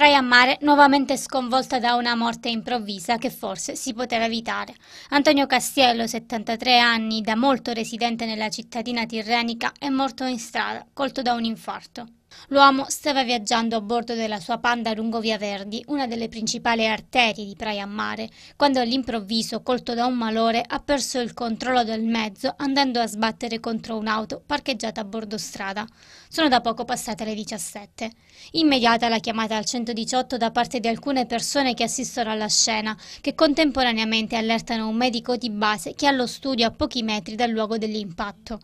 Raya Mare nuovamente sconvolta da una morte improvvisa che forse si poteva evitare. Antonio Castiello, 73 anni, da molto residente nella cittadina tirrenica, è morto in strada, colto da un infarto. L'uomo stava viaggiando a bordo della sua panda lungo Via Verdi, una delle principali arterie di Praia a Mare, quando all'improvviso, colto da un malore, ha perso il controllo del mezzo andando a sbattere contro un'auto parcheggiata a bordo strada. Sono da poco passate le 17. Immediata la chiamata al 118 da parte di alcune persone che assistono alla scena, che contemporaneamente allertano un medico di base che ha lo studio a pochi metri dal luogo dell'impatto.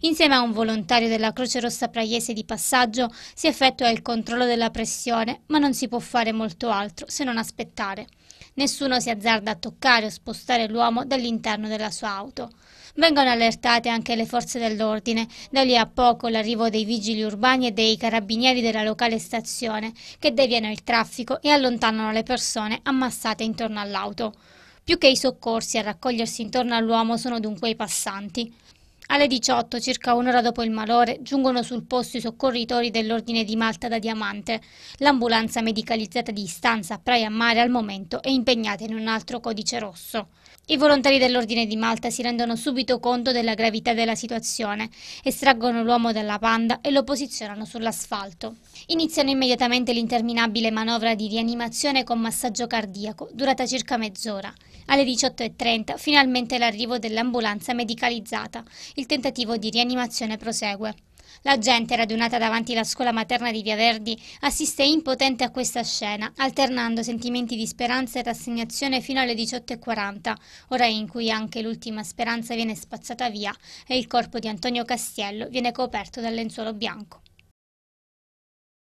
Insieme a un volontario della Croce Rossa Praiese di passaggio si effettua il controllo della pressione, ma non si può fare molto altro se non aspettare. Nessuno si azzarda a toccare o spostare l'uomo dall'interno della sua auto. Vengono allertate anche le forze dell'ordine, da lì a poco l'arrivo dei vigili urbani e dei carabinieri della locale stazione, che deviano il traffico e allontanano le persone ammassate intorno all'auto. Più che i soccorsi a raccogliersi intorno all'uomo sono dunque i passanti. Alle 18, circa un'ora dopo il malore, giungono sul posto i soccorritori dell'Ordine di Malta da Diamante. L'ambulanza medicalizzata di istanza a Praia Mare al momento è impegnata in un altro codice rosso. I volontari dell'Ordine di Malta si rendono subito conto della gravità della situazione, estraggono l'uomo dalla panda e lo posizionano sull'asfalto. Iniziano immediatamente l'interminabile manovra di rianimazione con massaggio cardiaco, durata circa mezz'ora. Alle 18.30 finalmente l'arrivo dell'ambulanza medicalizzata. Il tentativo di rianimazione prosegue. La gente radunata davanti alla scuola materna di Via Verdi assiste impotente a questa scena, alternando sentimenti di speranza e rassegnazione fino alle 18.40, ora in cui anche l'ultima speranza viene spazzata via e il corpo di Antonio Castiello viene coperto dal lenzuolo bianco.